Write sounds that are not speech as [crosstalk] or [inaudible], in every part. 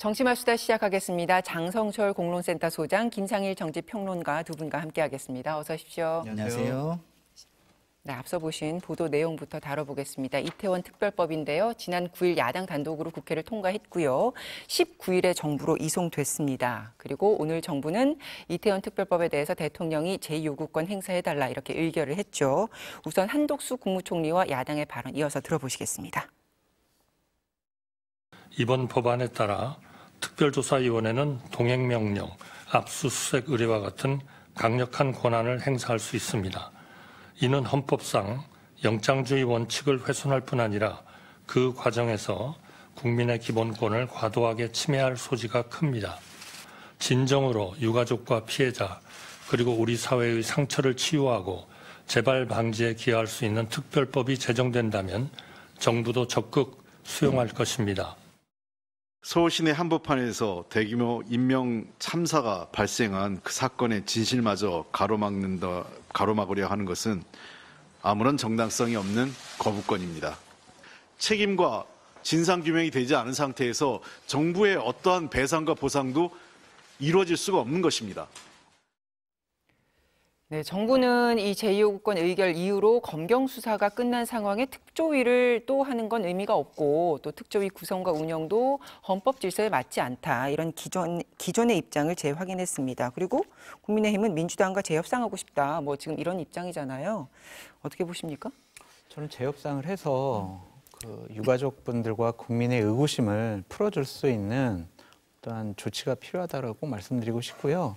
정치할 수다 시작하겠습니다. 장성철 공론센터 소장, 김상일 정치평론가 두 분과 함께하겠습니다. 어서 오십시오. 안녕하세요. 네, 앞서 보신 보도 내용부터 다뤄보겠습니다. 이태원 특별법인데요. 지난 9일 야당 단독으로 국회를 통과했고요. 19일에 정부로 이송됐습니다. 그리고 오늘 정부는 이태원 특별법에 대해서 대통령이 제요구권 행사해달라 이렇게 의결을 했죠. 우선 한독수 국무총리와 야당의 발언 이어서 들어보시겠습니다. 이번 법안에 따라 특별조사위원회는 동행명령, 압수수색 의뢰와 같은 강력한 권한을 행사할 수 있습니다. 이는 헌법상 영장주의 원칙을 훼손할 뿐 아니라 그 과정에서 국민의 기본권을 과도하게 침해할 소지가 큽니다. 진정으로 유가족과 피해자 그리고 우리 사회의 상처를 치유하고 재발 방지에 기여할 수 있는 특별법이 제정된다면 정부도 적극 수용할 것입니다. 서울시내 한복판에서 대규모 인명 참사가 발생한 그 사건의 진실마저 가로막는다, 가로막으려 하는 것은 아무런 정당성이 없는 거부권입니다. 책임과 진상규명이 되지 않은 상태에서 정부의 어떠한 배상과 보상도 이루어질 수가 없는 것입니다. 네, 정부는 이 제2호국권 의결 이후로 검경 수사가 끝난 상황에 특조위를 또 하는 건 의미가 없고 또 특조위 구성과 운영도 헌법 질서에 맞지 않다 이런 기존 기존의 입장을 재확인했습니다. 그리고 국민의힘은 민주당과 재협상하고 싶다 뭐 지금 이런 입장이잖아요. 어떻게 보십니까? 저는 재협상을 해서 그 유가족 분들과 국민의 의구심을 풀어줄 수 있는 어떠한 조치가 필요하다라고 말씀드리고 싶고요.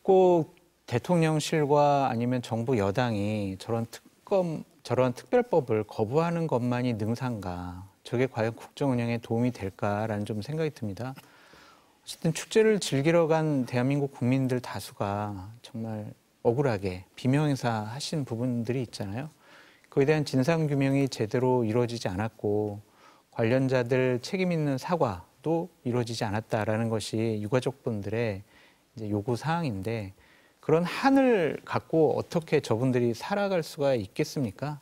꼭 대통령실과 아니면 정부 여당이 저런 특검, 저런 특별법을 거부하는 것만이 능상가 저게 과연 국정 운영에 도움이 될까라는 좀 생각이 듭니다. 어쨌든 축제를 즐기러 간 대한민국 국민들 다수가 정말 억울하게 비명행사 하신 부분들이 있잖아요. 그에 대한 진상 규명이 제대로 이루어지지 않았고 관련자들 책임 있는 사과도 이루어지지 않았다라는 것이 유가족분들의 요구 사항인데 그런 한을 갖고 어떻게 저분들이 살아갈 수가 있겠습니까?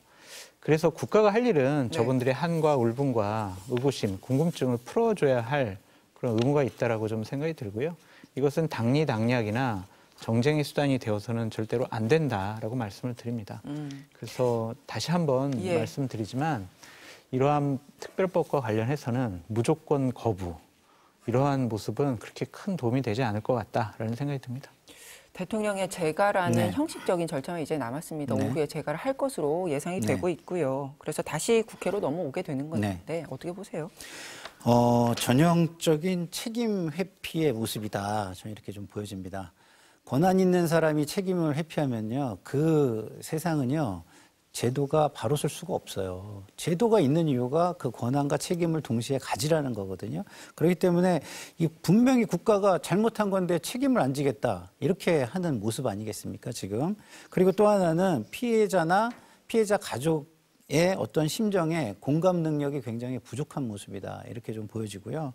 그래서 국가가 할 일은 네. 저분들의 한과 울분과 의구심, 궁금증을 풀어줘야 할 그런 의무가 있다라고 좀 생각이 들고요. 이것은 당리 당략이나 정쟁의 수단이 되어서는 절대로 안 된다라고 말씀을 드립니다. 음. 그래서 다시 한번 예. 말씀드리지만 이러한 특별법과 관련해서는 무조건 거부 이러한 모습은 그렇게 큰 도움이 되지 않을 것 같다라는 생각이 듭니다. 대통령의 재가라는 네. 형식적인 절차만 이제 남았습니다. 네. 오후에 재가를 할 것으로 예상이 네. 되고 있고요. 그래서 다시 국회로 넘어오게 되는 건데 네. 네, 어떻게 보세요? 어, 전형적인 책임 회피의 모습이다. 저는 이렇게 좀 보여집니다. 권한 있는 사람이 책임을 회피하면요. 그 세상은요. 제도가 바로 쓸 수가 없어요. 제도가 있는 이유가 그 권한과 책임을 동시에 가지라는 거거든요. 그렇기 때문에 이 분명히 국가가 잘못한 건데 책임을 안 지겠다. 이렇게 하는 모습 아니겠습니까, 지금? 그리고 또 하나는 피해자나 피해자 가족 의 어떤 심정에 공감 능력이 굉장히 부족한 모습이다. 이렇게 좀 보여지고요.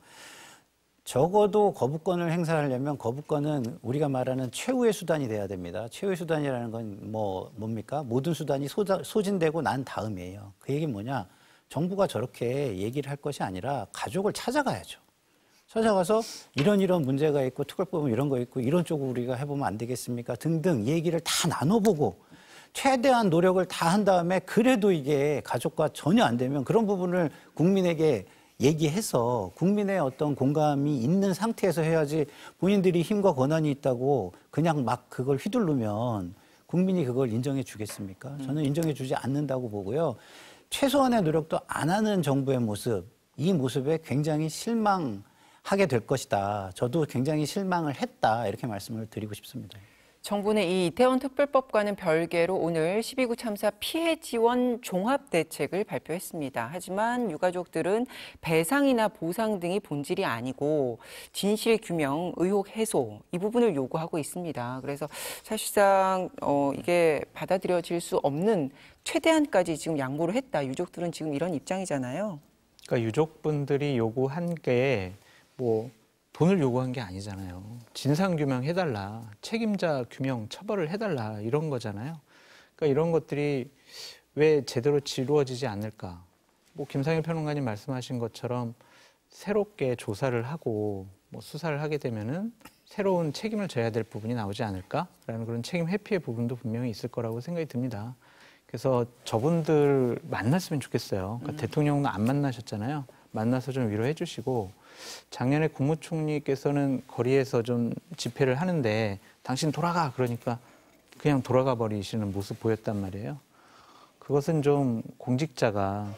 적어도 거부권을 행사하려면 거부권은 우리가 말하는 최후의 수단이 돼야 됩니다. 최후의 수단이라는 건 뭐 뭡니까? 모든 수단이 소자, 소진되고 난 다음이에요. 그 얘기는 뭐냐? 정부가 저렇게 얘기를 할 것이 아니라 가족을 찾아가야죠. 찾아가서 이런 이런 문제가 있고 특별법은 이런 거 있고 이런 쪽으로 우리가 해보면 안 되겠습니까? 등등 얘기를 다 나눠보고 최대한 노력을 다 한 다음에 그래도 이게 가족과 전혀 안 되면 그런 부분을 국민에게 얘기해서 국민의 어떤 공감이 있는 상태에서 해야지 본인들이 힘과 권한이 있다고 그냥 막 그걸 휘둘르면 국민이 그걸 인정해 주겠습니까? 음. 저는 인정해 주지 않는다고 보고요. 최소한의 노력도 안 하는 정부의 모습, 이 모습에 굉장히 실망하게 될 것이다. 저도 굉장히 실망을 했다. 이렇게 말씀을 드리고 싶습니다. 정부는 이 이태원 특별법과는 별개로 오늘 12구 참사 피해 지원 종합 대책을 발표했습니다. 하지만 유가족들은 배상이나 보상 등이 본질이 아니고 진실 규명, 의혹 해소 이 부분을 요구하고 있습니다. 그래서 사실상 어, 이게 받아들여질 수 없는 최대한까지 지금 양보를 했다. 유족들은 지금 이런 입장이잖아요. 그러니까 유족분들이 요구한 게뭐 돈을 요구한 게 아니잖아요. 진상규명 해달라, 책임자 규명 처벌을 해달라 이런 거잖아요. 그러니까 이런 것들이 왜 제대로 지루어지지 않을까. 뭐 김상일 평론가님 말씀하신 것처럼 새롭게 조사를 하고 뭐 수사를 하게 되면은 새로운 책임을 져야 될 부분이 나오지 않을까라는 그런 책임 회피의 부분도 분명히 있을 거라고 생각이 듭니다. 그래서 저분들 만났으면 좋겠어요. 그러니까 음. 대통령은 안 만나셨잖아요. 만나서 좀 위로해 주시고 작년에 국무총리께서는 거리에서 좀 집회를 하는데 당신 돌아가 그러니까 그냥 돌아가 버리시는 모습 보였단 말이에요. 그것은 좀 공직자가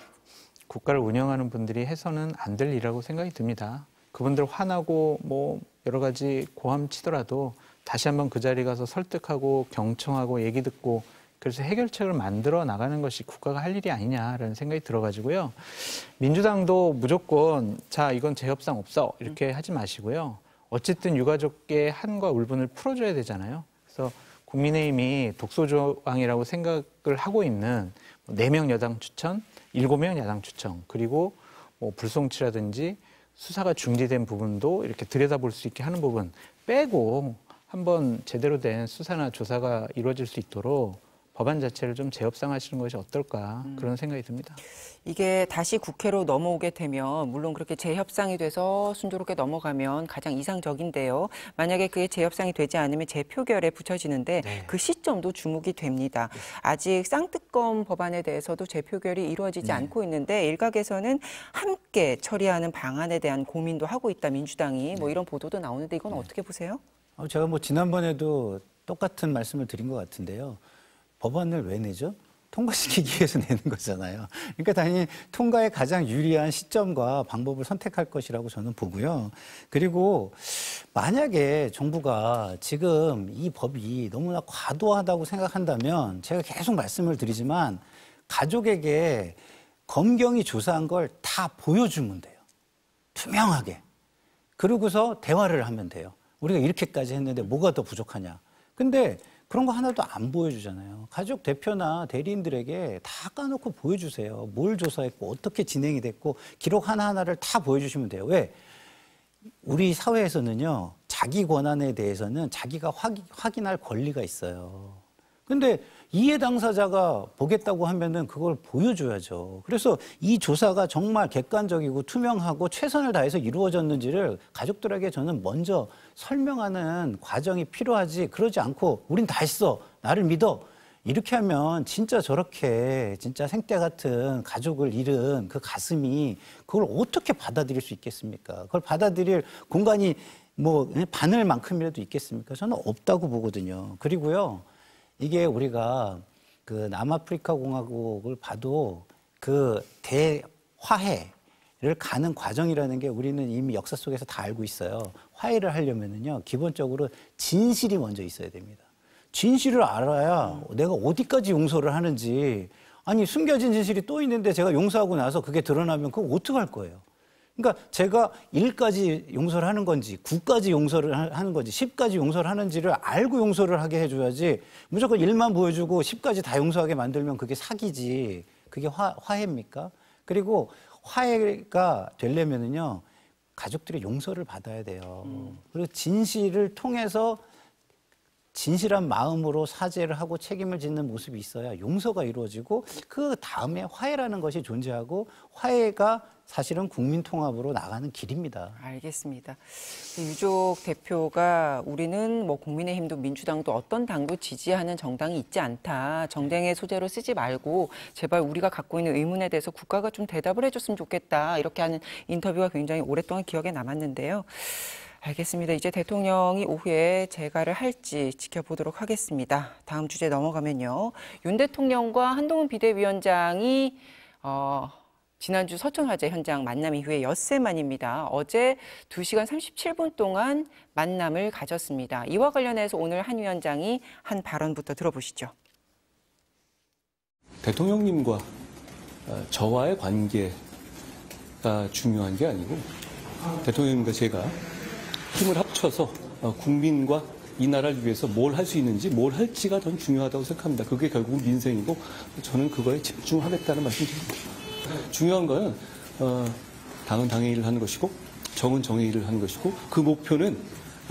국가를 운영하는 분들이 해서는 안 될 일이라고 생각이 듭니다. 그분들 화나고 뭐 여러 가지 고함 치더라도 다시 한번 그 자리 가서 설득하고 경청하고 얘기 듣고 그래서 해결책을 만들어 나가는 것이 국가가 할 일이 아니냐라는 생각이 들어가지고요. 민주당도 무조건 자 이건 재협상 없어 이렇게 하지 마시고요. 어쨌든 유가족의 한과 울분을 풀어줘야 되잖아요. 그래서 국민의힘이 독소조항이라고 생각을 하고 있는 뭐 네명 여당 추천, 일곱 명 야당 추천, 그리고 뭐 불송치라든지 수사가 중지된 부분도 이렇게 들여다볼 수 있게 하는 부분 빼고 한번 제대로 된 수사나 조사가 이루어질 수 있도록 법안 자체를 좀 재협상하시는 것이 어떨까 음. 그런 생각이 듭니다. 이게 다시 국회로 넘어오게 되면 물론 그렇게 재협상이 돼서 순조롭게 넘어가면 가장 이상적인데요. 만약에 그게 재협상이 되지 않으면 재표결에 붙여지는데 네. 그 시점도 주목이 됩니다. 네. 아직 쌍특검 법안에 대해서도 재표결이 이루어지지 네. 않고 있는데 일각에서는 함께 처리하는 방안에 대한 고민도 하고 있다 민주당이 뭐 네. 이런 보도도 나오는데 이건 네. 어떻게 보세요? 어, 제가 뭐 지난번에도 똑같은 말씀을 드린 것 같은데요. 법안을 왜 내죠? 통과시키기 위해서 내는 거잖아요. 그러니까 당연히 통과에 가장 유리한 시점과 방법을 선택할 것이라고 저는 보고요. 그리고 만약에 정부가 지금 이 법이 너무나 과도하다고 생각한다면 제가 계속 말씀을 드리지만 가족에게 검경이 조사한 걸 다 보여주면 돼요. 투명하게. 그러고서 대화를 하면 돼요. 우리가 이렇게까지 했는데 뭐가 더 부족하냐. 근데 그런 거 하나도 안 보여주잖아요. 가족 대표나 대리인들에게 다 까놓고 보여주세요. 뭘 조사했고 어떻게 진행이 됐고 기록 하나하나를 다 보여주시면 돼요. 왜? 우리 사회에서는요. 자기 권한에 대해서는 자기가 확, 확인할 권리가 있어요. 근데 이해 당사자가 보겠다고 하면은 그걸 보여줘야죠. 그래서 이 조사가 정말 객관적이고 투명하고 최선을 다해서 이루어졌는지를 가족들에게 저는 먼저 설명하는 과정이 필요하지. 그러지 않고 우린 다 했어. 나를 믿어. 이렇게 하면 진짜 저렇게 진짜 생떼 같은 가족을 잃은 그 가슴이 그걸 어떻게 받아들일 수 있겠습니까? 그걸 받아들일 공간이 뭐 예, 바늘만큼이라도 있겠습니까? 저는 없다고 보거든요. 그리고요. 이게 우리가 그 남아프리카 공화국을 봐도 그 대화해를 가는 과정이라는 게 우리는 이미 역사 속에서 다 알고 있어요. 화해를 하려면은요, 기본적으로 진실이 먼저 있어야 됩니다. 진실을 알아야 내가 어디까지 용서를 하는지 아니 숨겨진 진실이 또 있는데 제가 용서하고 나서 그게 드러나면 그거 어떻게할 거예요? 그러니까 제가 1까지 용서를 하는 건지 9까지 용서를 하는 건지 10까지 용서를 하는지를 알고 용서를 하게 해줘야지 무조건 1만 보여주고 10까지 다 용서하게 만들면 그게 사기지 그게 화, 화해입니까? 그리고 화해가 되려면은요 가족들의 용서를 받아야 돼요. 음. 그리고 진실을 통해서 진실한 마음으로 사죄를 하고 책임을 짓는 모습이 있어야 용서가 이루어지고 그 다음에 화해라는 것이 존재하고 화해가 사실은 국민 통합으로 나가는 길입니다. 알겠습니다. 그 유족 대표가 우리는 뭐 국민의힘도 민주당도 어떤 당도 지지하는 정당이 있지 않다. 정쟁의 네. 소재로 쓰지 말고 제발 우리가 갖고 있는 의문에 대해서 국가가 좀 대답을 해줬으면 좋겠다. 이렇게 하는 인터뷰가 굉장히 오랫동안 기억에 남았는데요. 알겠습니다. 이제 대통령이 오후에 재가를 할지 지켜보도록 하겠습니다. 다음 주제 넘어가면요. 윤 대통령과 한동훈 비대위원장이 어, 지난주 서천화재 현장 만남 이후에 엿새 만입니다. 어제 2시간 37분 동안 만남을 가졌습니다. 이와 관련해서 오늘 한 위원장이 한 발언부터 들어보시죠. 대통령님과 어, 저와의 관계가 중요한 게 아니고 대통령님과 제가 힘을 합쳐서 어, 국민과 이 나라를 위해서 뭘 할 수 있는지 뭘 할지가 더 중요하다고 생각합니다. 그게 결국은 민생이고 저는 그거에 집중하겠다는 말씀드립니다. 중요한 거는 어, 당은 당의 일을 하는 것이고 정은 정의 일을 하는 것이고 그 목표는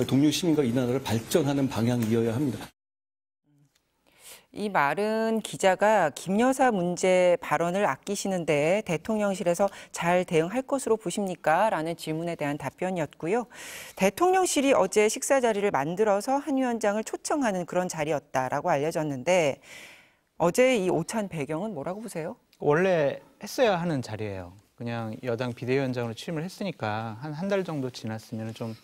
동료 시민과 이 나라를 발전하는 방향이어야 합니다. 이 말은 기자가 김 여사 문제 발언을 아끼시는데 대통령실에서 잘 대응할 것으로 보십니까? 라는 질문에 대한 답변이었고요. 대통령실이 어제 식사 자리를 만들어서 한 위원장을 초청하는 그런 자리였다라고 알려졌는데 어제 이 오찬 배경은 뭐라고 보세요? 원래 했어야 하는 자리예요. 그냥 여당 비대위원장으로 취임을 했으니까 한 한 달 정도 지났으면 좀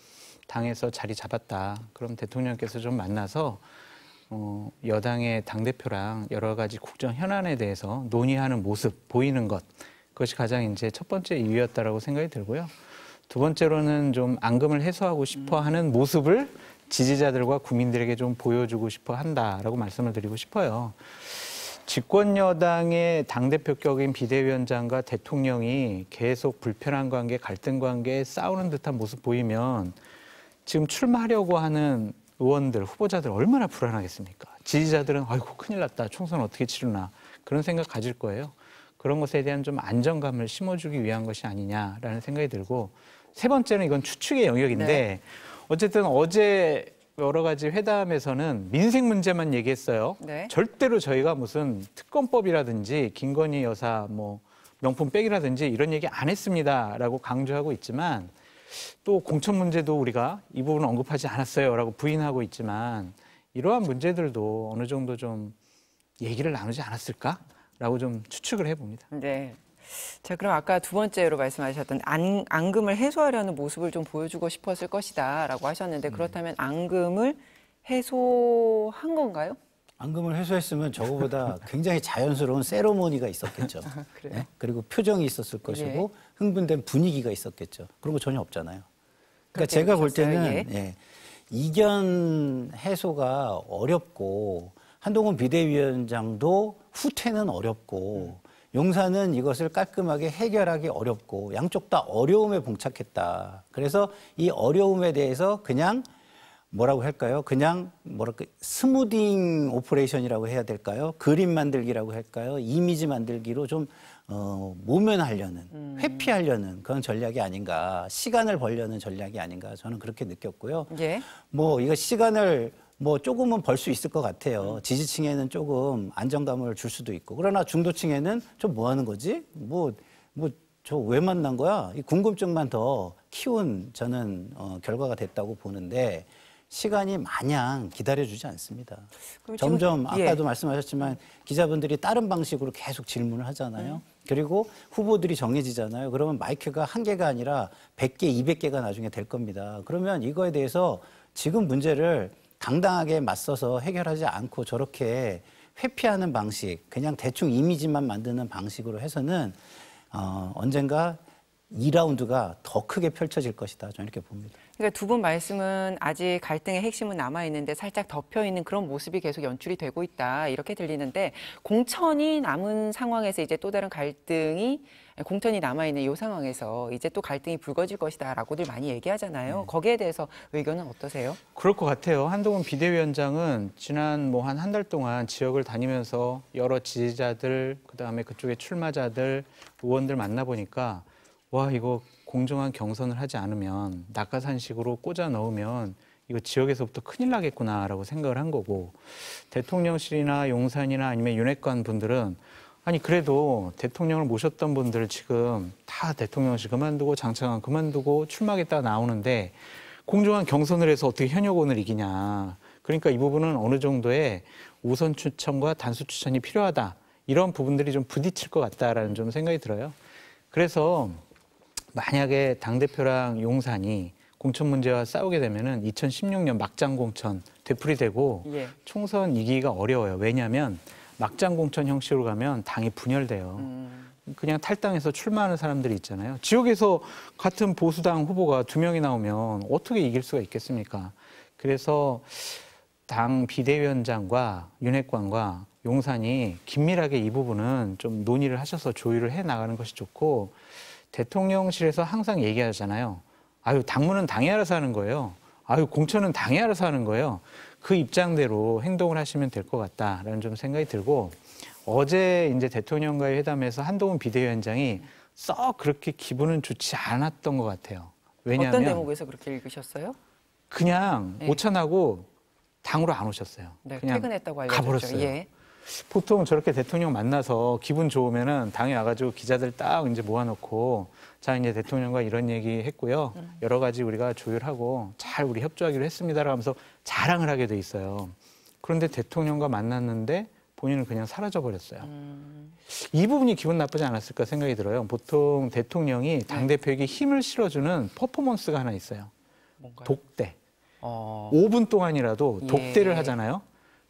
당에서 자리 잡았다. 그럼 대통령께서 좀 만나서 어, 여당의 당대표랑 여러 가지 국정 현안에 대해서 논의하는 모습, 보이는 것. 그것이 가장 이제 첫 번째 이유였다라고 생각이 들고요. 두 번째로는 좀 앙금을 해소하고 싶어 하는 모습을 지지자들과 국민들에게 좀 보여주고 싶어 한다라고 말씀을 드리고 싶어요. 집권 여당의 당대표격인 비대위원장과 대통령이 계속 불편한 관계, 갈등 관계에 싸우는 듯한 모습 보이면 지금 출마하려고 하는 의원들, 후보자들 얼마나 불안하겠습니까? 지지자들은 아이고 큰일 났다. 총선 어떻게 치르나 그런 생각 가질 거예요. 그런 것에 대한 좀 안정감을 심어주기 위한 것이 아니냐라는 생각이 들고 세 번째는 이건 추측의 영역인데 네. 어쨌든 어제 여러 가지 회담에서는 민생 문제만 얘기했어요. 네. 절대로 저희가 무슨 특검법이라든지 김건희 여사 뭐 명품 백이라든지 이런 얘기 안 했습니다라고 강조하고 있지만 또 공천 문제도 우리가 이 부분 언급하지 않았어요라고 부인하고 있지만 이러한 문제들도 어느 정도 좀 얘기를 나누지 않았을까라고 좀 추측을 해봅니다. 네. 자, 그럼 아까 두 번째로 말씀하셨던 안, 앙금을 해소하려는 모습을 좀 보여주고 싶었을 것이다라고 하셨는데 음. 그렇다면 앙금을 해소한 건가요? 앙금을 해소했으면 저거보다 [laughs] 굉장히 자연스러운 세로모니가 있었겠죠. [laughs] 네? 그리고 표정이 있었을 것이고 예. 흥분된 분위기가 있었겠죠. 그런 거 전혀 없잖아요. 그러니까 제가 볼 때는 예. 예. 이견 해소가 어렵고 한동훈 비대위원장도 후퇴는 어렵고 음. 용사는 이것을 깔끔하게 해결하기 어렵고 양쪽 다 어려움에 봉착했다. 그래서 이 어려움에 대해서 그냥 뭐라고 할까요? 그냥 뭐랄까 스무딩 오퍼레이션이라고 해야 될까요? 그림 만들기라고 할까요? 이미지 만들기로 좀 어, 모면하려는 음. 회피하려는 그런 전략이 아닌가 시간을 벌려는 전략이 아닌가 저는 그렇게 느꼈고요. 예. 뭐 이거 시간을 뭐 조금은 벌 수 있을 것 같아요. 음. 지지층에는 조금 안정감을 줄 수도 있고 그러나 중도층에는 좀 뭐 하는 거지? 뭐 뭐 저 왜 만난 거야? 이 궁금증만 더 키운 저는 어, 결과가 됐다고 보는데 시간이 마냥 기다려주지 않습니다. 점점 지금, 예. 아까도 예. 말씀하셨지만 기자분들이 다른 방식으로 계속 질문을 하잖아요. 음. 그리고 후보들이 정해지잖아요. 그러면 마이크가 한 개가 아니라 100개, 200개가 나중에 될 겁니다. 그러면 이거에 대해서 지금 문제를 당당하게 맞서서 해결하지 않고 저렇게 회피하는 방식, 그냥 대충 이미지만 만드는 방식으로 해서는 어, 언젠가 2라운드가 더 크게 펼쳐질 것이다. 저는 이렇게 봅니다. 그러니까 두 분 말씀은 아직 갈등의 핵심은 남아 있는데 살짝 덮여 있는 그런 모습이 계속 연출이 되고 있다 이렇게 들리는데 공천이 남은 상황에서 이제 또 다른 갈등이 공천이 남아 있는 이 상황에서 이제 또 갈등이 불거질 것이다라고들 많이 얘기하잖아요. 네. 거기에 대해서 의견은 어떠세요? 그럴 것 같아요. 한동훈 비대위원장은 지난 뭐 한 한 달 동안 지역을 다니면서 여러 지지자들 그다음에 그쪽에 출마자들 의원들 만나 보니까. 와 이거 공정한 경선을 하지 않으면 낙하산식으로 꽂아 넣으면 이거 지역에서부터 큰일 나겠구나라고 생각을 한 거고 대통령실이나 용산이나 아니면 윤핵관 분들은 아니 그래도 대통령을 모셨던 분들 지금 다 대통령실 그만두고 장차관 그만두고 출마하겠다 나오는데 공정한 경선을 해서 어떻게 현역원을 이기냐 그러니까 이 부분은 어느 정도의 우선 추천과 단수 추천이 필요하다 이런 부분들이 좀 부딪힐 것 같다라는 좀 생각이 들어요 그래서 만약에 당대표랑 용산이 공천 문제와 싸우게 되면은 2016년 막장 공천 되풀이되고 예. 총선 이기기가 어려워요. 왜냐하면 막장 공천 형식으로 가면 당이 분열돼요. 음. 그냥 탈당해서 출마하는 사람들이 있잖아요. 지역에서 같은 보수당 후보가 두 명이 나오면 어떻게 이길 수가 있겠습니까? 그래서 당 비대위원장과 윤핵관과 용산이 긴밀하게 이 부분은 좀 논의를 하셔서 조율을 해 나가는 것이 좋고 대통령실에서 항상 얘기하잖아요. 아유, 당무는 당이 알아서 하는 거예요. 아유, 공천은 당이 알아서 하는 거예요. 그 입장대로 행동을 하시면 될 것 같다라는 좀 생각이 들고 어제 이제 대통령과의 회담에서 한동훈 비대위원장이 썩 그렇게 기분은 좋지 않았던 것 같아요. 왜냐하면 어떤 대목에서 그렇게 읽으셨어요? 그냥 네. 오천하고 당으로 안 오셨어요. 네, 퇴근했다고 알려졌죠. 가버렸어요. 예. 보통 저렇게 대통령 만나서 기분 좋으면은 당에 와가지고 기자들 딱 이제 모아놓고 자 이제 대통령과 이런 얘기 했고요 음. 여러 가지 우리가 조율하고 잘 우리 협조하기로 했습니다라 하면서 자랑을 하게 돼 있어요. 그런데 대통령과 만났는데 본인은 그냥 사라져 버렸어요. 음. 이 부분이 기분 나쁘지 않았을까 생각이 들어요. 보통 대통령이 네. 당 대표에게 힘을 실어주는 퍼포먼스가 하나 있어요. 뭔가요? 독대. 어... 5분 동안이라도 독대를 예. 하잖아요.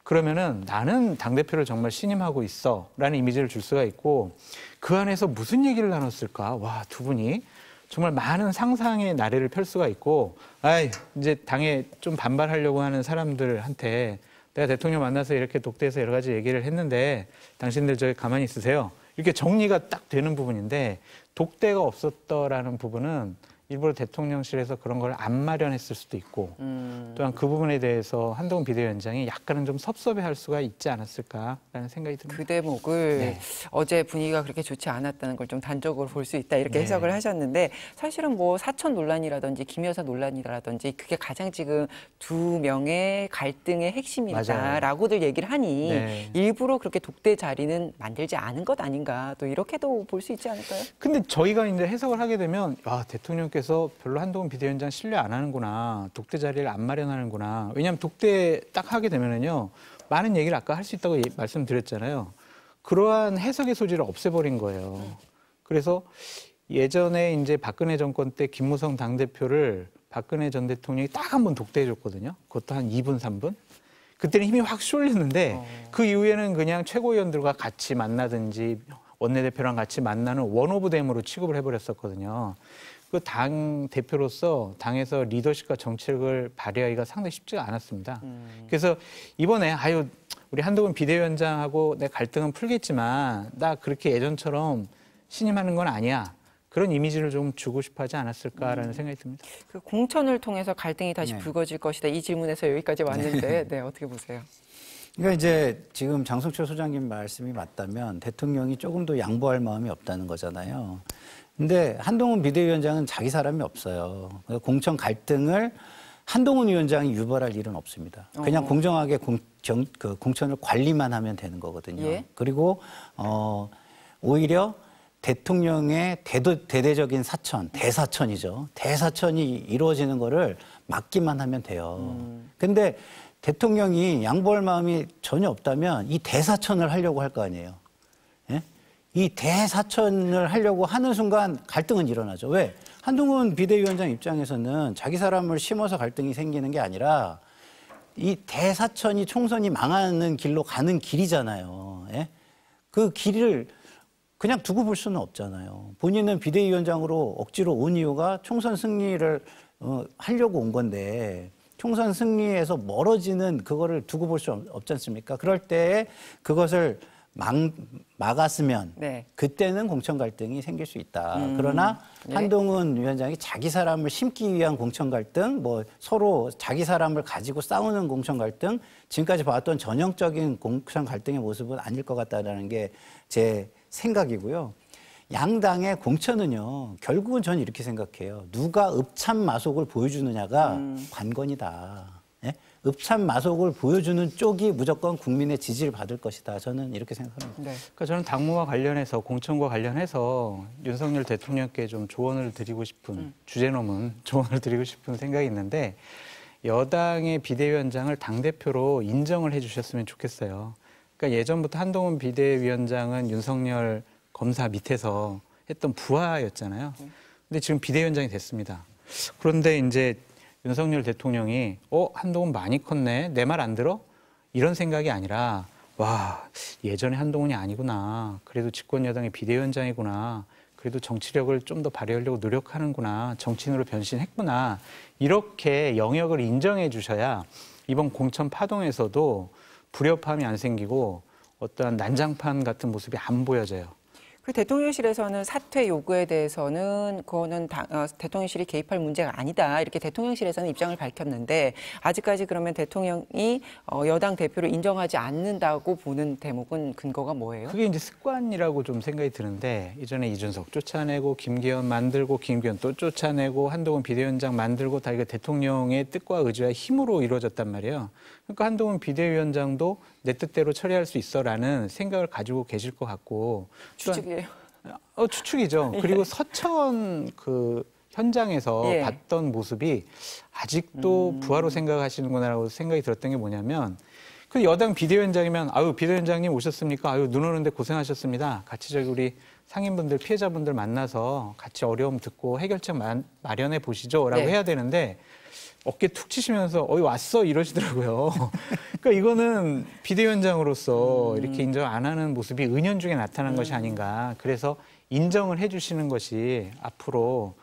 그러면은 나는 당대표를 정말 신임하고 있어 라는 이미지를 줄 수가 있고 그 안에서 무슨 얘기를 나눴을까? 와, 두 분이 정말 많은 상상의 나래를 펼 수가 있고 아이, 이제 당에 좀 반발하려고 하는 사람들한테 내가 대통령 만나서 이렇게 독대해서 여러 가지 얘기를 했는데 당신들 저기 가만히 있으세요. 이렇게 정리가 딱 되는 부분인데 독대가 없었더라는 부분은 일부러 대통령실에서 그런 걸 안 마련했을 수도 있고 음. 또한 그 부분에 대해서 한동훈 비대위원장이 약간은 좀 섭섭해할 수가 있지 않았을까라는 생각이 듭니다. 그 대목을 네. 어제 분위기가 그렇게 좋지 않았다는 걸 좀 단적으로 볼 수 있다 이렇게 네. 해석을 하셨는데 사실은 뭐 사천 논란이라든지 김여사 논란이라든지 그게 가장 지금 두 명의 갈등의 핵심이다라고들 얘기를 하니 네. 일부러 그렇게 독대 자리는 만들지 않은 것 아닌가 또 이렇게도 볼 수 있지 않을까요? 근데 저희가 이제 해석을 하게 되면 아 대통령 대표께서 별로 한동훈 비대위원장 신뢰 안 하는구나. 독대 자리를 안 마련하는구나. 왜냐하면 독대 딱 하게 되면은요. 많은 얘기를 아까 할 수 있다고 말씀드렸잖아요. 그러한 해석의 소지를 없애버린 거예요. 그래서 예전에 이제 박근혜 정권 때 김무성 당대표를 박근혜 전 대통령이 딱 한 번 독대해 줬거든요. 그것도 한 2분, 3분. 그때는 힘이 확 쏠렸는데 어. 그 이후에는 그냥 최고위원들과 같이 만나든지 원내대표랑 같이 만나는 원오브댐으로 취급을 해버렸었거든요. 그당 대표로서 당에서 리더십과 정책을 발휘하기가 상당히 쉽지가 않았습니다. 음. 그래서 이번에 아유 우리 한동훈 비대위원장하고 내 갈등은 풀겠지만 나 그렇게 예전처럼 신임하는 건 아니야. 그런 이미지를 좀 주고 싶어 하지 않았을까라는 음. 생각이 듭니다. 그 공천을 통해서 갈등이 다시 네. 불거질 것이다. 이 질문에서 여기까지 왔는데 네, 네 어떻게 보세요? 그러니까 이제 지금 장성철 소장님 말씀이 맞다면 대통령이 조금 더 양보할 마음이 없다는 거잖아요. 근데 한동훈 비대위원장은 자기 사람이 없어요. 공천 갈등을 한동훈 위원장이 유발할 일은 없습니다. 그냥 어. 공정하게 공천, 그 공천을 관리만 하면 되는 거거든요. 예? 그리고 어, 오히려 대통령의 대도, 대대적인 사천, 대사천이죠. 대사천이 이루어지는 거를 막기만 하면 돼요. 음. 근데 대통령이 양보할 마음이 전혀 없다면 이 대사천을 하려고 할 거 아니에요. 이 대사천을 하려고 하는 순간 갈등은 일어나죠. 왜? 한동훈 비대위원장 입장에서는 자기 사람을 심어서 갈등이 생기는 게 아니라 이 대사천이 총선이 망하는 길로 가는 길이잖아요. 예? 그 길을 그냥 두고 볼 수는 없잖아요. 본인은 비대위원장으로 억지로 온 이유가 총선 승리를 어, 하려고 온 건데 총선 승리에서 멀어지는 그거를 두고 볼 수 없지 않습니까? 그럴 때 그것을 막, 막았으면 네. 그때는 공천 갈등이 생길 수 있다. 음, 그러나 네. 한동훈 위원장이 자기 사람을 심기 위한 공천 갈등, 뭐 서로 자기 사람을 가지고 싸우는 공천 갈등, 지금까지 봐왔던 전형적인 공천 갈등의 모습은 아닐 것 같다라는 게 제 생각이고요. 양당의 공천은요, 결국은 저는 이렇게 생각해요. 누가 읍참 마속을 보여주느냐가 음. 관건이다. 읍참 마속을 보여주는 쪽이 무조건 국민의 지지를 받을 것이다. 저는 이렇게 생각합니다. 네. 그러니까 저는 당무와 관련해서 공천과 관련해서 윤석열 대통령께 좀 조언을 드리고 싶은 음. 주제 넘은 [laughs] 조언을 드리고 싶은 생각이 있는데 여당의 비대위원장을 당대표로 인정을 해주셨으면 좋겠어요. 그러니까 예전부터 한동훈 비대위원장은 윤석열 검사 밑에서 했던 부하였잖아요. 네. 근데 지금 비대위원장이 됐습니다. 그런데 이제 윤석열 대통령이 어 한동훈 많이 컸네 내 말 안 들어 이런 생각이 아니라 와 예전에 한동훈이 아니구나 그래도 집권 여당의 비대위원장이구나 그래도 정치력을 좀 더 발휘하려고 노력하는구나 정치인으로 변신했구나 이렇게 영역을 인정해 주셔야 이번 공천 파동에서도 불협함이안 생기고 어떠한 난장판 같은 모습이 안 보여져요. 그 대통령실에서는 사퇴 요구에 대해서는 그거는 당, 어, 대통령실이 개입할 문제가 아니다 이렇게 대통령실에서는 입장을 밝혔는데 아직까지 그러면 대통령이 어, 여당 대표를 인정하지 않는다고 보는 대목은 근거가 뭐예요? 그게 이제 습관이라고 좀 생각이 드는데 이전에 이준석 쫓아내고 김기현 만들고 김기현 또 쫓아내고 한동훈 비대위원장 만들고 다 이게 대통령의 뜻과 의지와 힘으로 이루어졌단 말이에요. 그러니까 한동훈 비대위원장도 내 뜻대로 처리할 수 있어라는 생각을 가지고 계실 것 같고 그러니까 추측이에요. 어, 추측이죠. [laughs] 예. 그리고 서천 그 현장에서 예. 봤던 모습이 아직도 음... 부하로 생각하시는구나라고 생각이 들었던 게 뭐냐면 그 여당 비대위원장이면 아유 비대위원장님 오셨습니까? 아유 눈 오는데 고생하셨습니다. 같이 저기 우리 상인분들 피해자분들 만나서 같이 어려움 듣고 해결책 마, 련해 보시죠라고 네. 해야 되는데 어깨 툭 치시면서 어이 왔어 이러시더라고요. [laughs] 그러니까 이거는 비대위원장으로서 음. 이렇게 인정 안 하는 모습이 은연중에 나타난 음. 것이 아닌가. 그래서 인정을 해주시는 것이 앞으로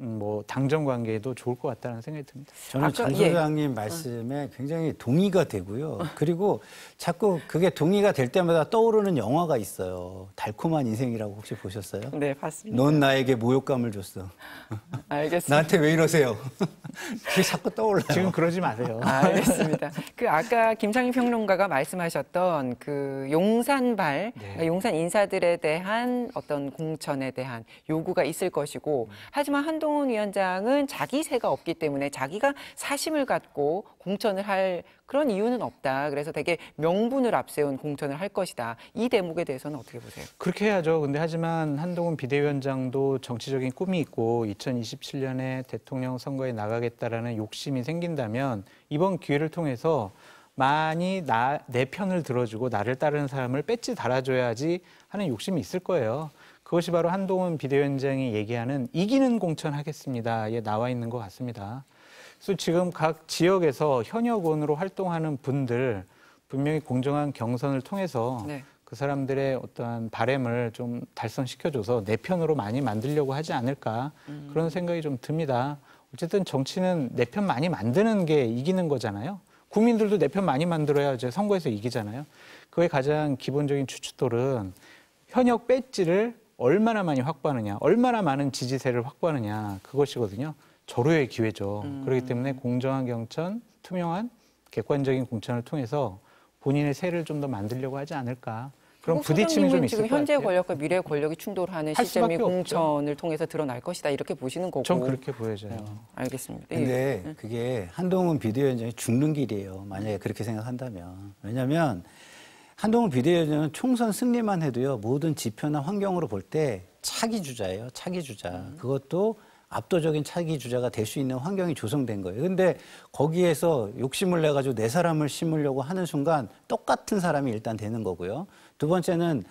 음, 뭐 당정 관계에도 좋을 것 같다는 생각이 듭니다. 저는 전 소장님 예. 어. 말씀에 굉장히 동의가 되고요. 그리고 자꾸 그게 동의가 될 때마다 떠오르는 영화가 있어요. 달콤한 인생이라고 혹시 보셨어요? 네, 봤습니다. 넌 나에게 모욕감을 줬어. 알겠습니다. 나한테 왜 이러세요? [laughs] 그게 자꾸 떠올라요. 지금 그러지 마세요. 아, 알겠습니다. 그 아까 김상희 평론가가 말씀하셨던 그 용산발, 네. 그러니까 용산 인사들에 대한 어떤 공천에 대한 요구가 있을 것이고, 하지만 한동 한동훈 위원장은 자기 세가 없기 때문에 자기가 사심을 갖고 공천을 할 그런 이유는 없다. 그래서 되게 명분을 앞세운 공천을 할 것이다. 이 대목에 대해서는 어떻게 보세요? 그렇게 해야죠. 근데 하지만 한동훈 비대위원장도 정치적인 꿈이 있고 2027년에 대통령 선거에 나가겠다라는 욕심이 생긴다면 이번 기회를 통해서 많이 나, 내 편을 들어주고 나를 따르는 사람을 뺏지 달아줘야지 하는 욕심이 있을 거예요. 그것이 바로 한동훈 비대위원장이 얘기하는 이기는 공천하겠습니다에 나와 있는 것 같습니다. 그래서 지금 각 지역에서 현역 원으로 활동하는 분들 분명히 공정한 경선을 통해서 네. 그 사람들의 어떠한 바램을 좀 달성시켜줘서 내 편으로 많이 만들려고 하지 않을까 음. 그런 생각이 좀 듭니다. 어쨌든 정치는 내 편 많이 만드는 게 이기는 거잖아요. 국민들도 내 편 많이 만들어야 이제 선거에서 이기잖아요. 그의 가장 기본적인 추춧돌은 현역 배지를 얼마나 많이 확보하느냐, 얼마나 많은 지지세를 확보하느냐 그것이거든요. 절호의 기회죠. 음. 그렇기 때문에 공정한 경천, 투명한 객관적인 공천을 통해서 본인의 세를 좀 더 만들려고 하지 않을까. 그럼 뭐 부딪힘이 좀 있을 지금 현재 권력과 미래의 권력이 충돌하는 시점이 공천을 없죠. 통해서 드러날 것이다 이렇게 보시는 거고. 전 그렇게 보여져요. 네. 알겠습니다. 예. 근데 예. 그게 한동훈 비대위원장이 죽는 길이에요. 만약에 그렇게 생각한다면. 왜냐하면 한동훈 비대위원장은 총선 승리만 해도요 모든 지표나 환경으로 볼 때 차기 주자예요 차기 주자 음. 그것도 압도적인 차기 주자가 될 수 있는 환경이 조성된 거예요 근데 거기에서 욕심을 내 가지고 내 사람을 심으려고 하는 순간 똑같은 사람이 일단 되는 거고요 두 번째는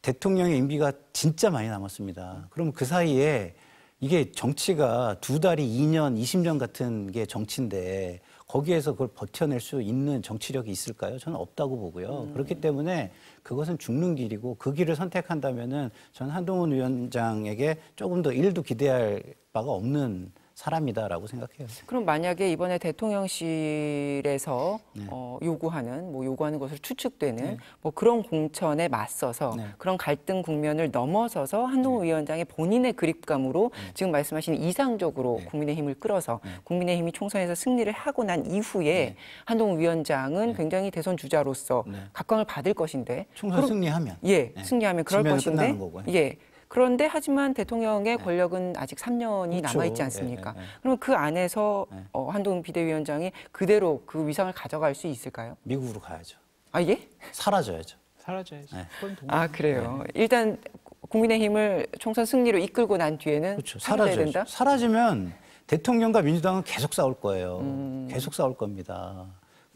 대통령의 임기가 진짜 많이 남았습니다 그럼 그 사이에 이게 정치가 두 달이 2년, 20년 같은 게 정치인데 거기에서 그걸 버텨낼 수 있는 정치력이 있을까요? 저는 없다고 보고요. 음. 그렇기 때문에 그것은 죽는 길이고 그 길을 선택한다면은 전 한동훈 위원장에게 조금 더 일도 기대할 바가 없는 사람이다라고 생각해요. 그럼 만약에 이번에 대통령실에서 네. 어, 요구하는 뭐 요구하는 것을 추측되는 네. 뭐 그런 공천에 맞서서 네. 그런 갈등 국면을 넘어서서 한동훈 네. 위원장의 본인의 그립감으로 네. 지금 말씀하신 이상적으로 네. 국민의힘을 끌어서 국민의힘이 총선에서 승리를 하고 난 이후에 한동훈 위원장은 굉장히 대선 주자로서 각광을 받을 것인데 총선 그럼, 승리하면 예 승리하면 그럴 것인데 예 그런데 하지만 네. 대통령의 네. 권력은 아직 3년이 그렇죠. 남아 있지 네, 않습니까? 네, 네, 그럼 그 안에서 어, 한동훈 비대위원장이 그대로 그 위상을 가져갈 수 있을까요? 미국으로 가야죠. 아 예? 사라져야죠. 사라져야죠. 아 그래요. 일단 국민의힘을 총선 승리로 이끌고 난 뒤에는 그렇죠. 사라져야 된다. 사라지면 대통령과 민주당은 계속 싸울 거예요. 음... 계속 싸울 겁니다.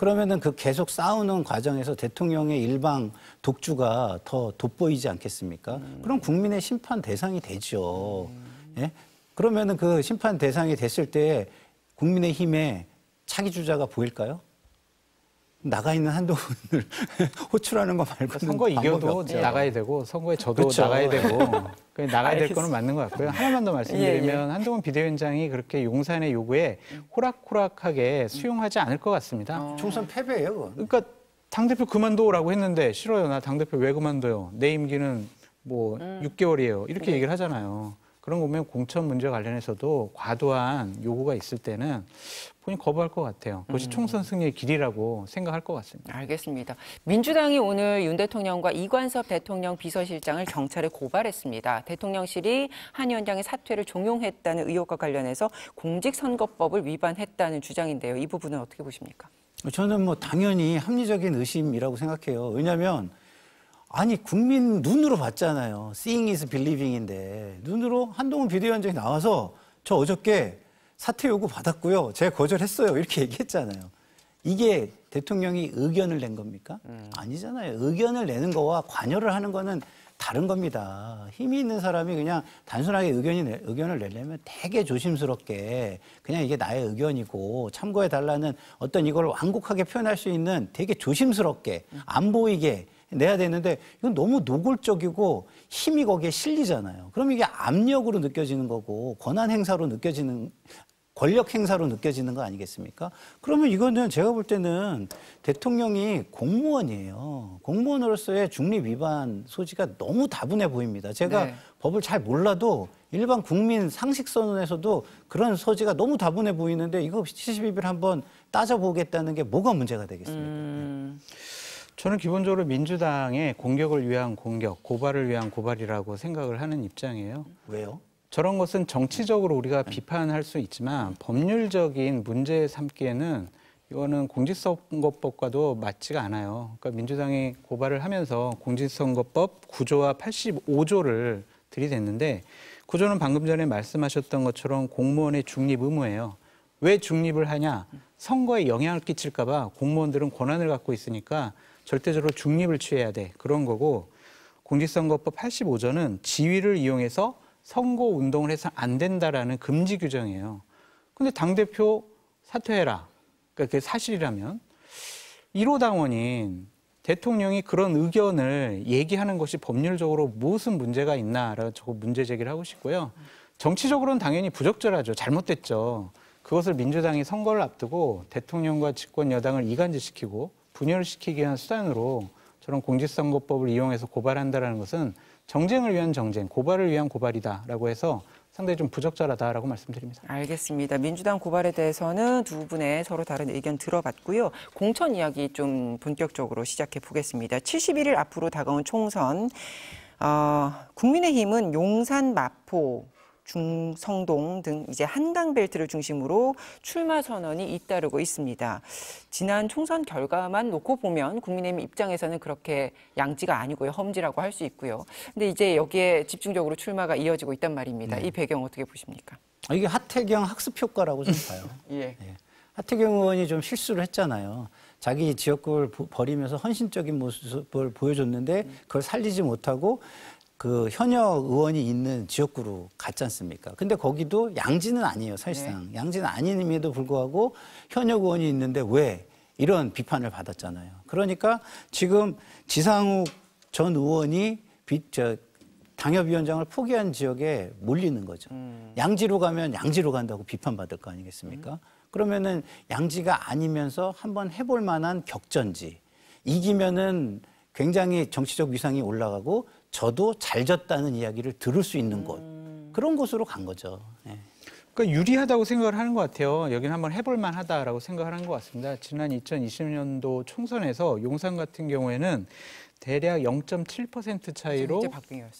그러면은 그 계속 싸우는 과정에서 대통령의 일방 독주가 더 돋보이지 않겠습니까? 음. 그럼 국민의 심판 대상이 되죠. 음. 예? 그러면은 그 심판 대상이 됐을 때 국민의 힘에 차기 주자가 보일까요? 나가 있는 한동훈을 [laughs] 호출하는 거 말고 선거 이겨도 나가야 되고 선거에 저도 그렇죠. 나가야 되고 네. 그냥 나가야 될 거는 맞는 것 같고요. 하나만 더 말씀드리면 예, 예. 한동훈 비대위원장이 그렇게 용산의 요구에 호락호락하게 수용하지 않을 것 같습니다. 어... 총선 패배예요. 그건. 그러니까 당대표 그만둬라고 했는데 싫어요. 나 당대표 왜 그만둬요? 내 임기는 뭐 음. 6개월이에요. 이렇게 네. 얘기를 하잖아요. 그런 거 보면 공천 문제 관련해서도 과도한 요구가 있을 때는 본인 거부할 것 같아요. 그것이 음. 총선 승리의 길이라고 생각할 것 같습니다. 알겠습니다. 민주당이 오늘 윤 대통령과 이관섭 대통령 비서실장을 경찰에 고발했습니다. 대통령실이 한 위원장의 사퇴를 종용했다는 의혹과 관련해서 공직선거법을 위반했다는 주장인데요. 이 부분은 어떻게 보십니까? 저는 뭐 당연히 합리적인 의심이라고 생각해요. 왜냐하면 아니 국민 눈으로 봤잖아요. Seeing is believing인데 눈으로 한동훈 비대위원장이 나와서 저 어저께 사퇴 요구 받았고요. 제가 거절했어요. 이렇게 얘기했잖아요. 이게 대통령이 의견을 낸 겁니까? 음. 아니잖아요. 의견을 내는 거와 관여를 하는 거는 다른 겁니다. 힘이 있는 사람이 그냥 단순하게 의견이, 의견을 내려면 되게 조심스럽게 그냥 이게 나의 의견이고 참고해 달라는 어떤 이걸 완곡하게 표현할 수 있는 되게 조심스럽게 음. 안 보이게 내야 되는데 이건 너무 노골적이고 힘이 거기에 실리잖아요. 그럼 이게 압력으로 느껴지는 거고 권한 행사로 느껴지는 권력 행사로 느껴지는 거 아니겠습니까? 그러면 이거는 제가 볼 때는 대통령이 공무원이에요. 공무원으로서의 중립 위반 소지가 너무 다분해 보입니다. 제가 네. 법을 잘 몰라도 일반 국민 상식 선언에서도 그런 소지가 너무 다분해 보이는데 이거 7 2비 한번 따져보겠다는 게 뭐가 문제가 되겠습니까? 음... 네. 저는 기본적으로 민주당의 공격을 위한 공격, 고발을 위한 고발이라고 생각을 하는 입장이에요. 왜요? 저런 것은 정치적으로 우리가 비판할 수 있지만 법률적인 문제 삼기에는 이거는 공직선거법과도 맞지가 않아요. 그러니까 민주당이 고발을 하면서 공직선거법 구조와 85조를 들이댔는데 구조는 방금 전에 말씀하셨던 것처럼 공무원의 중립 의무예요. 왜 중립을 하냐? 선거에 영향을 끼칠까 봐 공무원들은 권한을 갖고 있으니까 절대적으로 중립을 취해야 돼. 그런 거고 공직선거법 85조는 지위를 이용해서 선거 운동을 해서 안 된다라는 금지 규정이에요. 근데 당대표 사퇴해라. 그러니까 그게 사실이라면 1호 당원인 대통령이 그런 의견을 얘기하는 것이 법률적으로 무슨 문제가 있나라고 문제 제기를 하고 싶고요. 정치적으로는 당연히 부적절하죠. 잘못됐죠. 그것을 민주당이 선거를 앞두고 대통령과 집권 여당을 이간질시키고 분열시키기 위한 수단으로 저런 공직선거법을 이용해서 고발한다라는 것은 정쟁을 위한 정쟁, 고발을 위한 고발이다라고 해서 상당히 좀 부적절하다라고 말씀드립니다. 알겠습니다. 민주당 고발에 대해서는 두 분의 서로 다른 의견 들어봤고요. 공천 이야기 좀 본격적으로 시작해 보겠습니다. 71일 앞으로 다가온 총선, 어, 국민의힘은 용산 마포 중성동 등 이제 한강 벨트를 중심으로 출마 선언이 잇따르고 있습니다. 지난 총선 결과만 놓고 보면 국민의힘 입장에서는 그렇게 양지가 아니고요. 험지라고 할 수 있고요. 근데 이제 여기에 집중적으로 출마가 이어지고 있단 말입니다. 네. 이 배경 어떻게 보십니까? 아, 이게 하태경 학습 효과라고 좀 봐요. [laughs] 예. 예. 하태경 의원이 좀 실수를 했잖아요. 자기 지역구를 버리면서 헌신적인 모습을 보여줬는데 그걸 살리지 못하고 그 현역 의원이 있는 지역구로 갔지 않습니까? 근데 거기도 양지는 아니에요, 사실상. 네. 양지는 아임에도 불구하고 현역 의원이 있는데 왜 이런 비판을 받았잖아요. 그러니까 지금 지상욱 전 의원이 비, 저, 당협위원장을 포기한 지역에 몰리는 거죠. 음. 양지로 가면 양지로 간다고 비판받을 거 아니겠습니까? 음. 그러면은 양지가 아니면서 한번 해볼 만한 격전지 이기면은 굉장히 정치적 위상이 올라가고 저도 잘 졌다는 이야기를 들을 수 있는 곳 음. 그런 곳으로 간 거죠. 네. 그러니까 유리하다고 생각을 하는 것 같아요. 여긴 한번 해볼 만하다라고 생각을 하는 것 같습니다. 지난 2020년도 총선에서 용산 같은 경우에는 대략 0.7% 차이로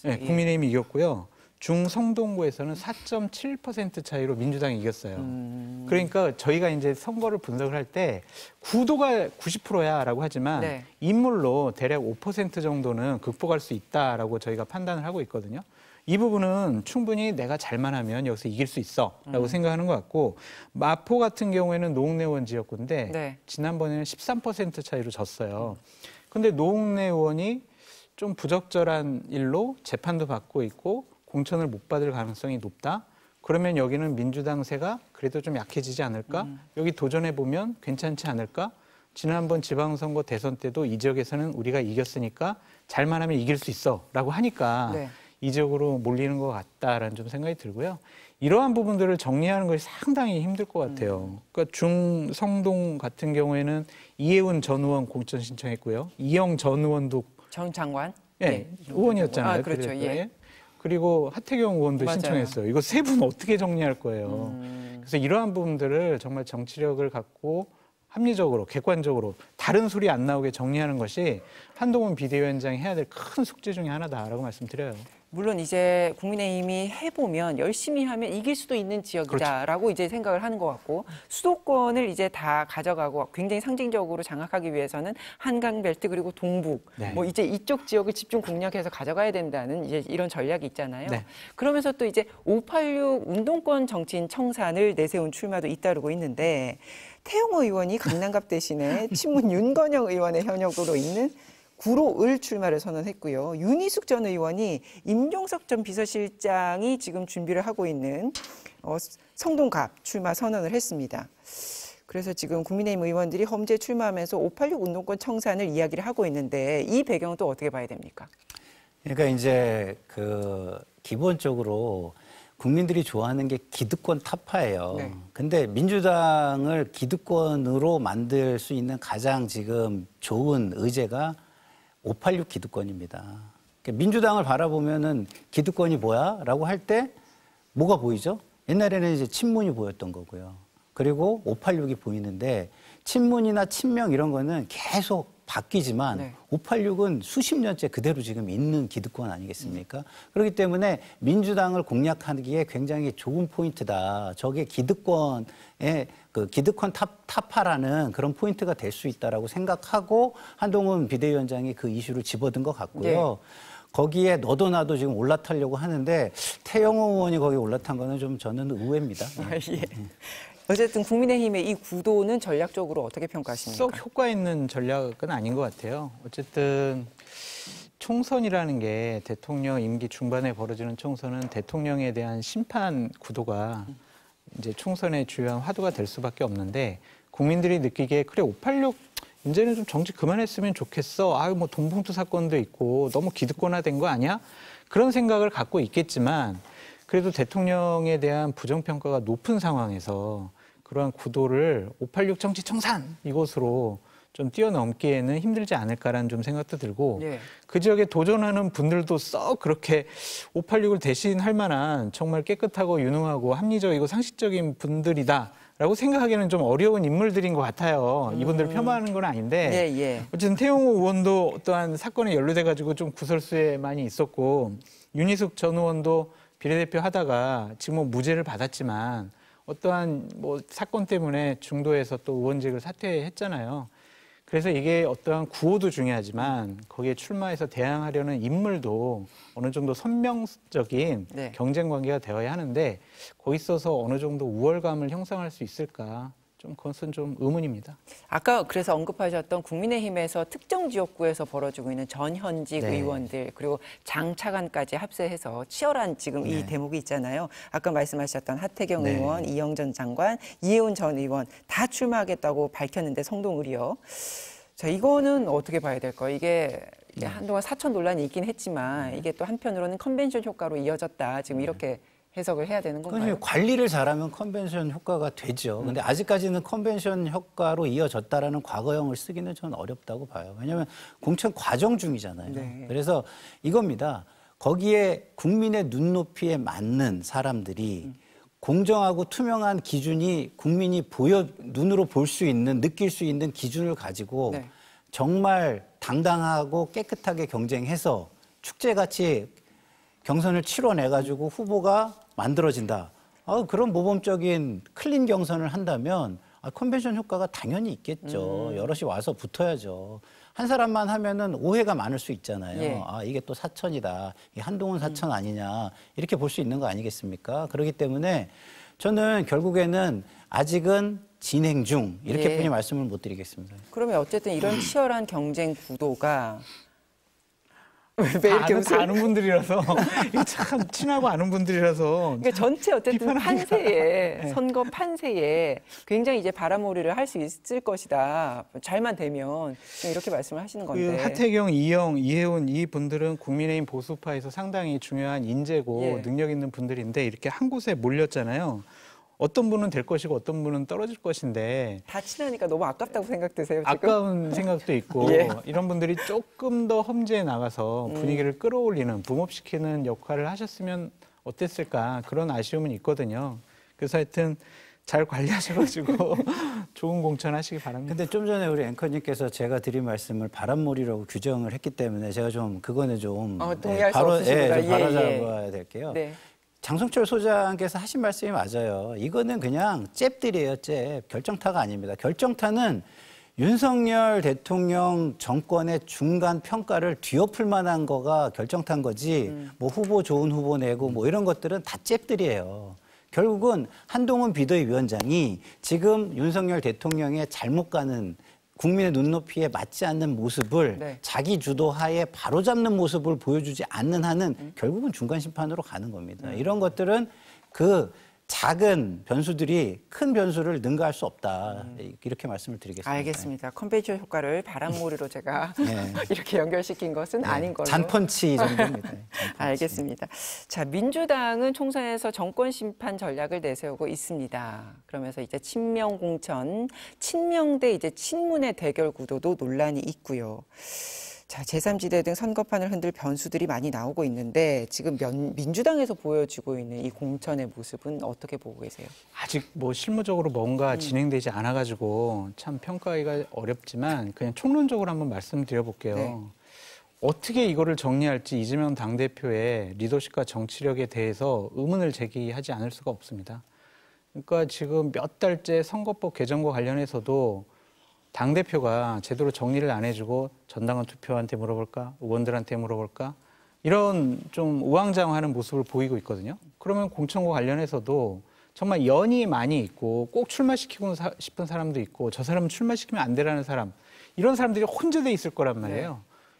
네, 국민의힘이 이겼고요. 중성동구에서는 4.7% 차이로 민주당이 이겼어요. 음... 그러니까 저희가 이제 선거를 분석을 할 때 구도가 90%야라고 하지만 네. 인물로 대략 5% 정도는 극복할 수 있다라고 저희가 판단을 하고 있거든요. 이 부분은 충분히 내가 잘만 하면 여기서 이길 수 있어라고 음. 생각하는 것 같고 마포 같은 경우에는 노웅래원 지역구인데 네. 지난번에는 13% 차이로 졌어요. 근데 노웅래 의원이 좀 부적절한 일로 재판도 받고 있고 공천을 못 받을 가능성이 높다. 그러면 여기는 민주당세가 그래도 좀 약해지지 않을까? 음. 여기 도전해 보면 괜찮지 않을까? 지난번 지방선거 대선 때도 이 지역에서는 우리가 이겼으니까 잘만 하면 이길 수 있어라고 하니까 네. 이 지역으로 몰리는 것 같다라는 좀 생각이 들고요. 이러한 부분들을 정리하는 것이 상당히 힘들 것 같아요. 음. 그러니까 중성동 같은 경우에는 이혜훈 전 의원 공천 신청했고요. 이영 전 의원도 정 장관 예, 네. 의원이었잖아요. 아, 그렇죠. 랬더니 예. 예. 그리고 하태경 의원도 맞아요. 신청했어요. 이거 세 분 어떻게 정리할 거예요. 음. 그래서 이러한 부분들을 정말 정치력을 갖고 합리적으로 객관적으로 다른 소리 안 나오게 정리하는 것이 한동훈 비대위원장이 해야 될 큰 숙제 중의 하나다라고 말씀드려요. 물론 이제 국민의힘이 해보면 열심히 하면 이길 수도 있는 그렇죠. 지역이다라고 그렇죠. 이제 생각을 하는 것 같고 수도권을 이제 다 가져가고 굉장히 상징적으로 장악하기 위해서는 한강 벨트 그리고 동북 네. 뭐 이제 이쪽 지역을 집중 공략해서 가져가야 된다는 이제 이런 전략이 있잖아요. 네. 그러면서 또 이제 586 운동권 정치인 청산을 내세운 출마도 잇따르고 있는데 태용 의원이 강남갑 대신에 친문 윤건영 의원의 현역으로 있는 구로 을 출마를 선언했고요. 윤희숙 전 의원이 임종석 전 비서실장이 지금 준비를 하고 있는 어, 성동갑 출마 선언을 했습니다. 그래서 지금 국민의힘 의원들이 험제 출마하면서 586 운동권 청산을 이야기를 하고 있는데 이 배경은 또 어떻게 봐야 됩니까? 그러니까 이제 그 기본적으로 국민들이 좋아하는 게 기득권 타파예요. 네. 근데 민주당을 기득권으로 만들 수 있는 가장 지금 좋은 의제가 586 기득권입니다. 그러니까 민주당을 바라보면은 기득권이 뭐야? 라고 할 때 뭐가 보이죠? 옛날에는 이제 친문이 보였던 거고요. 그리고 586이 보이는데 친문이나 친명 이런 거는 계속 바뀌지만 네. 586은 수십 년째 그대로 지금 있는 기득권 아니겠습니까? 음. 그렇기 때문에 민주당을 공략하기에 굉장히 좋은 포인트다. 저게 기득권의 그 기득권 탑, 타파라는 그런 포인트가 될 수 있다라고 생각하고 한동훈 비대위원장이 그 이슈를 집어든 것 같고요. 네. 거기에 너도 나도 지금 올라타려고 하는데 태영호 의원이 거기 올라탄 거는 좀 저는 의외입니다. 아, 예. 네. 어쨌든 국민의힘의 이 구도는 전략적으로 어떻게 평가하십니까? 썩 효과 있는 전략은 아닌 것 같아요. 어쨌든 총선이라는 게 대통령 임기 중반에 벌어지는 총선은 대통령에 대한 심판 구도가 이제 총선의 주요한 화두가 될 수밖에 없는데 국민들이 느끼기에 그래 586 이제는 좀 정치 그만했으면 좋겠어. 아, 뭐동봉투 사건도 있고 너무 기득권화된 거 아니야? 그런 생각을 갖고 있겠지만 그래도 대통령에 대한 부정평가가 높은 상황에서 그러한 구도를 586 정치 청산 이곳으로 좀 뛰어넘기에는 힘들지 않을까라는 좀 생각도 들고 예. 그 지역에 도전하는 분들도 썩 그렇게 586을 대신할 만한 정말 깨끗하고 유능하고 합리적이고 상식적인 분들이다. 라고 생각하기에는 좀 어려운 인물들인 것 같아요. 음. 이분들을 폄하하는 건 아닌데 예, 예. 어쨌든 태용호 의원도 어떠한 사건에 연루돼 가지고 좀 구설수에 많이 있었고 윤희숙 전 의원도 비례대표 하다가 지금 뭐 무죄를 받았지만 어떠한 뭐 사건 때문에 중도에서 또 의원직을 사퇴했잖아요. 그래서 이게 어떠한 구호도 중요하지만 거기에 출마해서 대항하려는 인물도 어느 정도 선명적인 네. 경쟁 관계가 되어야 하는데 거기 있어서 어느 정도 우월감을 형성할 수 있을까 좀 그것은 좀 의문입니다. 아까 그래서 언급하셨던 국민의힘에서 특정 지역구에서 벌어지고 있는 전현직 네. 의원들 그리고 장 차관까지 합세해서 치열한 지금 네. 이 대목이 있잖아요. 아까 말씀하셨던 하태경 네. 의원, 이영전 장관, 이혜훈 전 의원 다 출마하겠다고 밝혔는데 성동을이요. 자 이거는 어떻게 봐야 될까요? 이게 네. 한동안 사천 논란이 있긴 했지만 네. 이게 또 한편으로는 컨벤션 효과로 이어졌다. 지금 네. 이렇게. 해석을 해야 되는 건가요? 그러니까 관리를 잘하면 컨벤션 효과가 되죠. 음. 근데 아직까지는 컨벤션 효과로 이어졌다라는 과거형을 쓰기는 저는 어렵다고 봐요. 왜냐하면 공천 과정 중이잖아요. 네. 그래서 이겁니다. 거기에 국민의 눈높이에 맞는 사람들이 음. 공정하고 투명한 기준이 국민이 보여 눈으로 볼 수 있는 느낄 수 있는 기준을 가지고 네. 정말 당당하고 깨끗하게 경쟁해서 축제같이 경선을 치러내가지고 후보가 만들어진다. 아, 그런 모범적인 클린 경선을 한다면 아, 컨벤션 효과가 당연히 있겠죠. 음. 여럿이 와서 붙어야죠. 한 사람만 하면은 오해가 많을 수 있잖아요. 예. 아, 이게 또 사천이다. 이 한동훈 음. 사천 아니냐. 이렇게 볼 수 있는 거 아니겠습니까? 그렇기 때문에 저는 결국에는 아직은 진행 중 이렇게 예. 분히 말씀을 못 드리겠습니다. 그러면 어쨌든 이런 치열한 경쟁 구도가 왜 이렇게 아는, 웃음? 아는 분들이라서 [laughs] 참 친하고 아는 분들이라서 그러니까 전체 어쨌든 판세에 [laughs] 네. 선거 판세에 굉장히 이제 바람오리를 할 수 있을 것이다 잘만 되면 이렇게 말씀을 하시는 그 건데 그 하태경, 이영, 이혜훈 이 분들은 국민의힘 보수파에서 상당히 중요한 인재고 예. 능력 있는 분들인데 이렇게 한 곳에 몰렸잖아요. 어떤 분은 될 것이고 어떤 분은 떨어질 것인데 다 친하니까 너무 아깝다고 생각되세요? 지금? 아까운 생각도 있고 [laughs] 예. 이런 분들이 조금 더 험지에 나가서 음. 분위기를 음. 끌어올리는 붐업시키는 역할을 하셨으면 어땠을까 그런 아쉬움은 있거든요. 그래서 하여튼 잘 관리하셔가지고 [laughs] 좋은 공천하시기 바랍니다. 근데 좀 전에 우리 앵커님께서 제가 드린 말씀을 바람몰이라고 규정을 했기 때문에 제가 좀 그거는 좀 어, 동의할 예, 바로, 없으십니다. 예, 좀 예, 바로잡아야 예, 될게요. 네. 장성철 소장께서 하신 말씀이 맞아요. 이거는 그냥 잽들이에요, 잽. 결정타가 아닙니다. 결정타는 윤석열 대통령 정권의 중간 평가를 뒤엎을 만한 거가 결정탄 거지, 음. 뭐 후보 좋은 후보 내고 뭐 이런 것들은 다 잽들이에요. 결국은 한동훈 비대위원장이 지금 윤석열 대통령의 잘못 가는 국민의 눈높이에 맞지 않는 모습을 네. 자기 주도하에 바로잡는 모습을 보여주지 않는 한은 결국은 중간 심판으로 가는 겁니다. 음. 이런 것들은 그 작은 변수들이 큰 변수를 능가할 수 없다. 음. 이렇게 말씀을 드리겠습니다. 알겠습니다. 컨베이션 효과를 바람몰이로 제가 [laughs] 네. [laughs] 이렇게 연결시킨 것은 네. 아닌 걸로. 잔펀치 정도입니다. [laughs] 잔펀치. 알겠습니다. 자, 민주당은 총선에서 정권 심판 전략을 내세우고 있습니다. 그러면서 이제 친명 공천, 친명 대 이제 친문의 대결 구도도 논란이 있고요. 자, 제3지대 등 선거판을 흔들 변수들이 많이 나오고 있는데 지금 면, 민주당에서 보여지고 있는 이 공천의 모습은 어떻게 보고 계세요? 아직 뭐 실무적으로 뭔가 음. 진행되지 않아 가지고 참 평가하기가 어렵지만 그냥 총론적으로 한번 말씀드려 볼게요. 네. 어떻게 이거를 정리할지 이재명 당대표의 리더십과 정치력에 대해서 의문을 제기하지 않을 수가 없습니다. 그러니까 지금 몇 달째 선거법 개정과 관련해서도 당 대표가 제대로 정리를 안 해주고 전당원 투표한테 물어볼까, 의원들한테 물어볼까 이런 좀 우왕좌왕하는 모습을 보이고 있거든요. 그러면 공천과 관련해서도 정말 연이 많이 있고 꼭 출마시키고 싶은 사람도 있고 저 사람은 출마시키면 안 되라는 사람 이런 사람들이 혼재돼 있을 거란 말이에요. 네.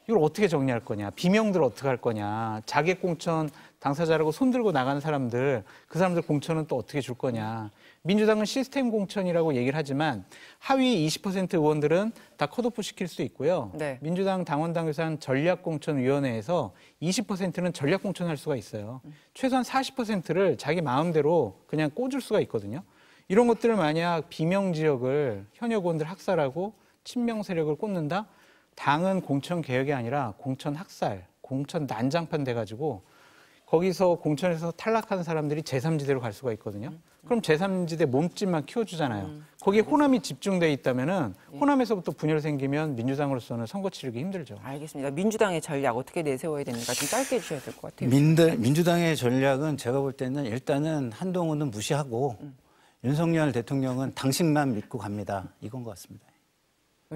이걸 어떻게 정리할 거냐, 비명들 어떻게 할 거냐, 자객 공천 당사자라고 손들고 나가는 사람들 그 사람들 공천은 또 어떻게 줄 거냐 민주당은 시스템 공천이라고 얘기를 하지만 하위 20% 의원들은 다 컷오프 시킬 수 있고요. 네. 민주당 당원당 유산 전략공천위원회에서 20%는 전략공천할 수가 있어요. 음. 최소한 40%를 자기 마음대로 그냥 꽂을 수가 있거든요. 이런 것들을 만약 비명 지역을 현역 의원들 학살하고 친명 세력을 꽂는다? 당은 공천 개혁이 아니라 공천 학살, 공천 난장판 돼가지고 거기서 공천에서 탈락한 사람들이 제3지대로 갈 수가 있거든요. 음. 그럼 제3지대 몸집만 키워주잖아요. 음. 거기에 호남이 집중돼 있다면은 예. 호남에서부터 분열 생기면 민주당으로서는 선거 치르기 힘들죠. 알겠습니다. 민주당의 전략 어떻게 내세워야 됩니까? 좀 짧게 주셔야 될 것 같아요. 민대, 네. 민주당의 전략은 제가 볼 때는 일단은 한동훈은 무시하고 음. 윤석열 대통령은 당신만 믿고 갑니다. 이건 것 같습니다.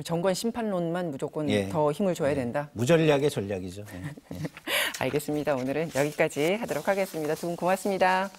정권 심판론만 무조건 예. 더 힘을 줘야 예. 된다. 무전략의 전략이죠. [laughs] 알겠습니다. 오늘은 여기까지 하도록 하겠습니다. 두 분 고맙습니다.